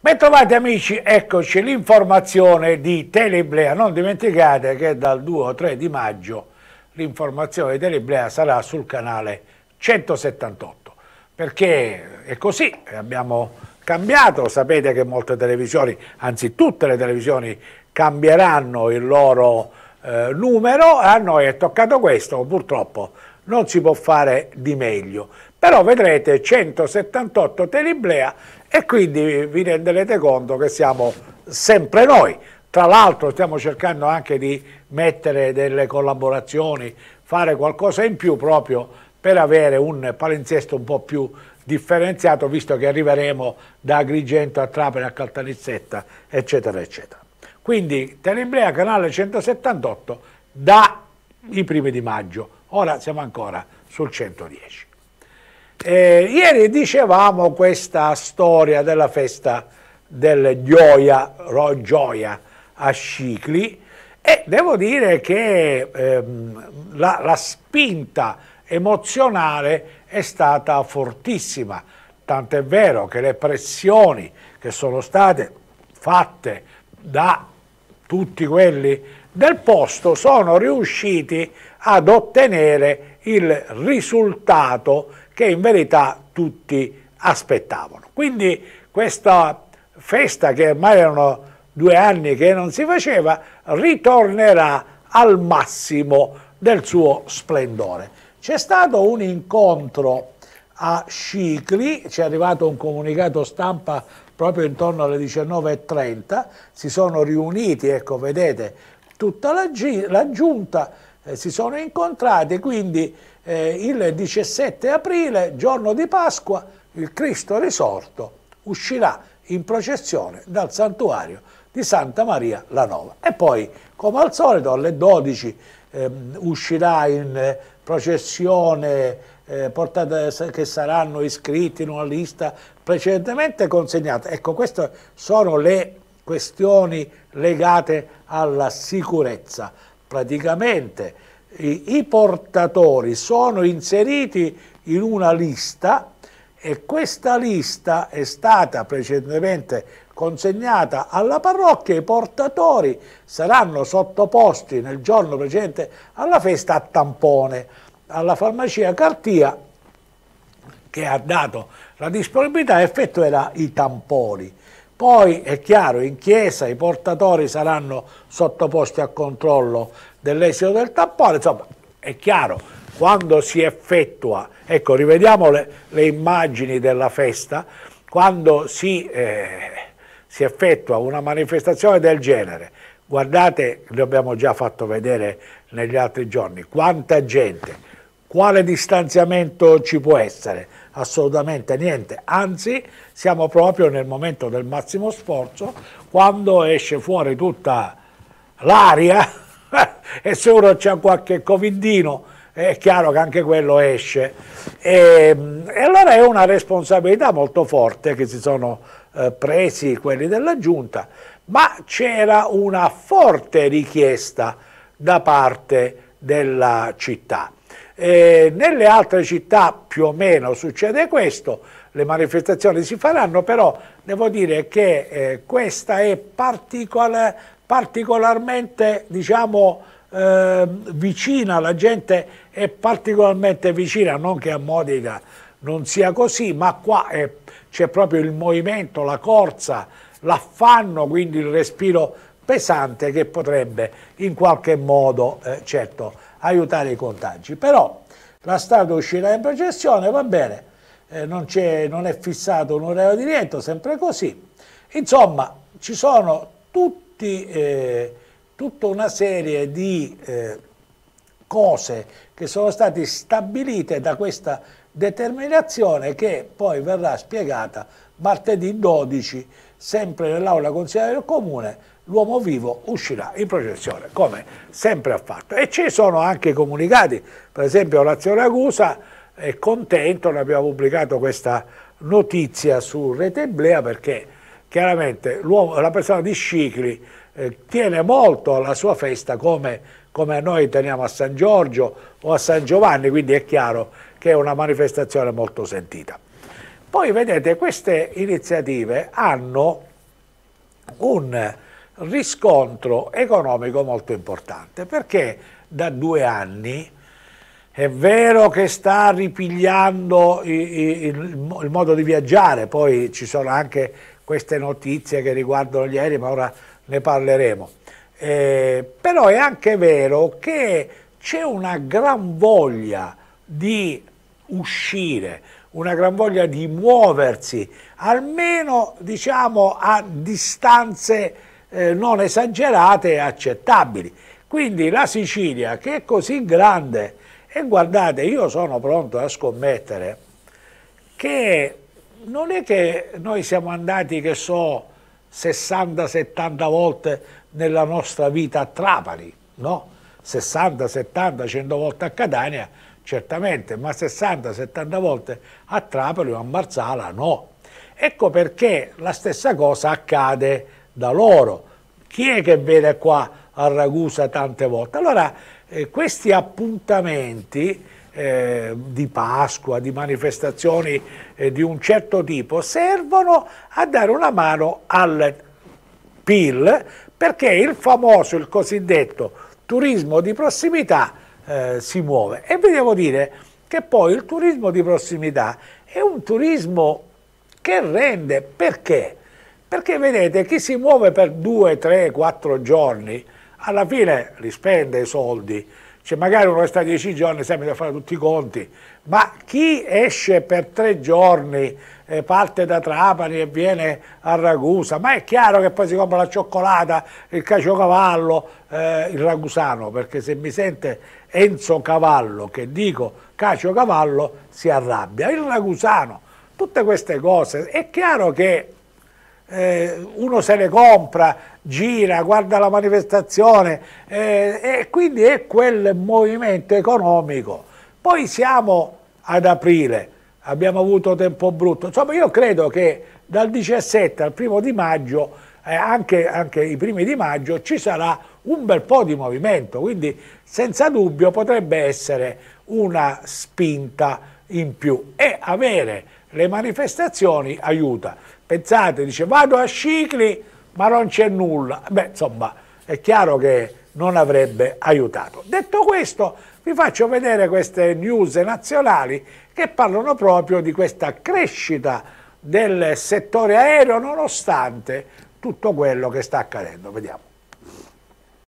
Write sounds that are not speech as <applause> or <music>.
Bentrovati amici, eccoci l'informazione di Teleblea, non dimenticate che dal 2 o 3 di maggio l'informazione di Teleblea sarà sul canale 178, perché è così, abbiamo cambiato, sapete che molte televisioni, anzi tutte le televisioni cambieranno il loro eh, numero, a noi è toccato questo, purtroppo non si può fare di meglio. Però vedrete 178 Teliblea e quindi vi renderete conto che siamo sempre noi. Tra l'altro stiamo cercando anche di mettere delle collaborazioni, fare qualcosa in più proprio per avere un palinsesto un po' più differenziato, visto che arriveremo da Agrigento a Trapani a Caltanissetta, eccetera, eccetera. Quindi Teliblea, canale 178, dai primi di maggio. Ora siamo ancora sul 110. Eh, ieri dicevamo questa storia della festa del Gioia, Ro Gioia a Scicli e devo dire che ehm, la, la spinta emozionale è stata fortissima, tant'è vero che le pressioni che sono state fatte da tutti quelli del posto sono riusciti ad ottenere il risultato che in verità tutti aspettavano. Quindi questa festa che ormai erano due anni che non si faceva ritornerà al massimo del suo splendore. C'è stato un incontro a Scicli, ci è arrivato un comunicato stampa proprio intorno alle 19.30, si sono riuniti, ecco vedete, tutta la, la giunta, eh, si sono incontrati, quindi eh, il 17 aprile, giorno di Pasqua, il Cristo risorto uscirà in processione dal santuario di Santa Maria la Nova. E poi, come al solito, alle 12 eh, uscirà in processione eh, portate, che saranno iscritti in una lista precedentemente consegnata. Ecco, queste sono le questioni legate alla sicurezza. Praticamente i, i portatori sono inseriti in una lista e questa lista è stata precedentemente consegnata alla parrocchia, e i portatori saranno sottoposti nel giorno precedente alla festa a tampone alla farmacia Cartia che ha dato la disponibilità a effettuerà i tamponi. Poi è chiaro, in chiesa i portatori saranno sottoposti al controllo dell'esito del tampone, insomma è chiaro, quando si effettua, ecco rivediamo le, le immagini della festa, quando si, eh, si effettua una manifestazione del genere, guardate, l'abbiamo già fatto vedere negli altri giorni, quanta gente quale distanziamento ci può essere? Assolutamente niente, anzi siamo proprio nel momento del massimo sforzo, quando esce fuori tutta l'aria <laughs> e se uno c'è qualche covidino è chiaro che anche quello esce. E, ehm, e, allora è una responsabilità molto forte che si sono eh, presi quelli della Giunta, ma c'era una forte richiesta da parte della città. Eh, nelle altre città più o meno succede questo, le manifestazioni si faranno, però devo dire che eh, questa è particolar, particolarmente diciamo, eh, vicina, la gente è particolarmente vicina, non che a Modica non sia così, ma qua c'è proprio il movimento, la corsa, l'affanno, quindi il respiro pesante che potrebbe in qualche modo, eh, certo, aiutare i contagi. Però la strada uscirà in processione, va bene, eh, non, è, non è fissato un orario di rientro, sempre così. Insomma, ci sono tutti, eh, tutta una serie di eh, cose che sono state stabilite da questa determinazione che poi verrà spiegata martedì 12 sempre nell'aula consigliere del comune l'uomo vivo uscirà in processione, come sempre ha fatto. E ci sono anche comunicati, per esempio Orazio Ragusa è contento, ne abbiamo pubblicato questa notizia su Rete Blea perché chiaramente la persona di Scicli eh, tiene molto alla sua festa come, come noi teniamo a San Giorgio o a San Giovanni, quindi è chiaro che è una manifestazione molto sentita. Poi vedete queste iniziative hanno un riscontro economico molto importante, perché da due anni è vero che sta ripigliando il, modo di viaggiare, poi ci sono anche queste notizie che riguardano gli aerei, ma ora ne parleremo. Eh, però è anche vero che c'è una gran voglia di uscire, una gran voglia di muoversi, almeno diciamo a distanze eh, non esagerate e accettabili. Quindi la Sicilia che è così grande e guardate io sono pronto a scommettere che non è che noi siamo andati che so 60-70 volte nella nostra vita a Trapani, no? 60, 70, 100 volte a Catania, certamente, ma 60, 70 volte a Trapani o a Marsala no. Ecco perché la stessa cosa accade da loro. Chi è che viene qua a Ragusa tante volte? Allora, eh, questi appuntamenti eh, di Pasqua, di manifestazioni eh, di un certo tipo, servono a dare una mano al PIL perché il famoso, il cosiddetto turismo di prossimità eh, si muove. E vi devo dire che poi il turismo di prossimità è un turismo che rende perché? Perché vedete, chi si muove per due, tre, quattro giorni, alla fine rispende i soldi, cioè magari uno sta dieci giorni, sempre da fare tutti i conti, ma chi esce per tre giorni, eh, parte da Trapani e viene a Ragusa, ma è chiaro che poi si compra la cioccolata, il caciocavallo, eh, il ragusano, perché se mi sente Enzo Cavallo che dico caciocavallo si arrabbia, il ragusano, tutte queste cose, è chiaro che eh, uno se le compra, gira, guarda la manifestazione eh, e quindi è quel movimento economico. Poi siamo ad aprile, abbiamo avuto tempo brutto, insomma io credo che dal 17 al primo di maggio, eh, anche, anche i primi di maggio, ci sarà un bel po' di movimento, quindi senza dubbio potrebbe essere una spinta in più e avere le manifestazioni aiuta. Pensate, dice vado a Scicli ma non c'è nulla. Beh, insomma, è chiaro che non avrebbe aiutato. Detto questo, vi faccio vedere queste news nazionali che parlano proprio di questa crescita del settore aereo nonostante tutto quello che sta accadendo. Vediamo.